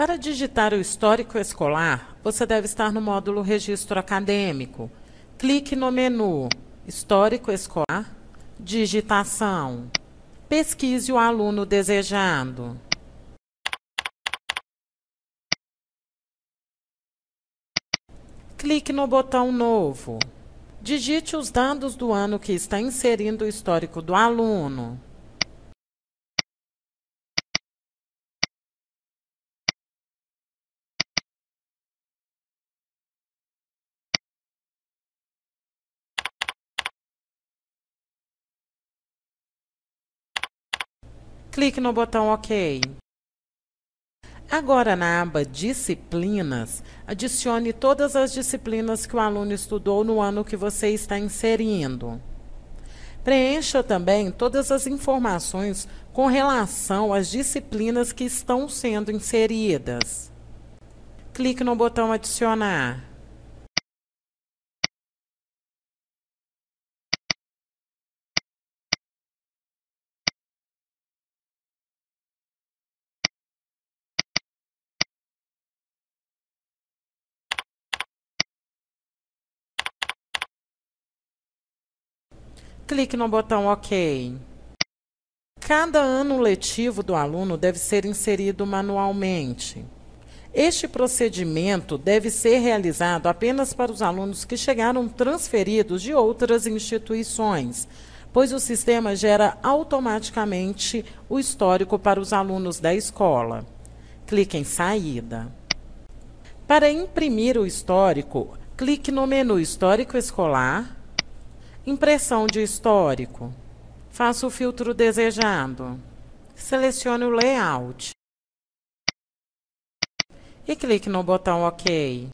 Para digitar o histórico escolar, você deve estar no módulo Registro Acadêmico. Clique no menu Histórico Escolar, Digitação. Pesquise o aluno desejado. Clique no botão Novo. Digite os dados do ano que está inserindo o histórico do aluno. clique no botão OK. Agora, na aba Disciplinas, adicione todas as disciplinas que o aluno estudou no ano que você está inserindo. Preencha também todas as informações com relação às disciplinas que estão sendo inseridas. Clique no botão Adicionar. Clique no botão OK. Cada ano letivo do aluno deve ser inserido manualmente. Este procedimento deve ser realizado apenas para os alunos que chegaram transferidos de outras instituições, pois o sistema gera automaticamente o histórico para os alunos da escola. Clique em Saída. Para imprimir o histórico, clique no menu Histórico Escolar Impressão de histórico. Faça o filtro desejado. Selecione o layout. E clique no botão OK.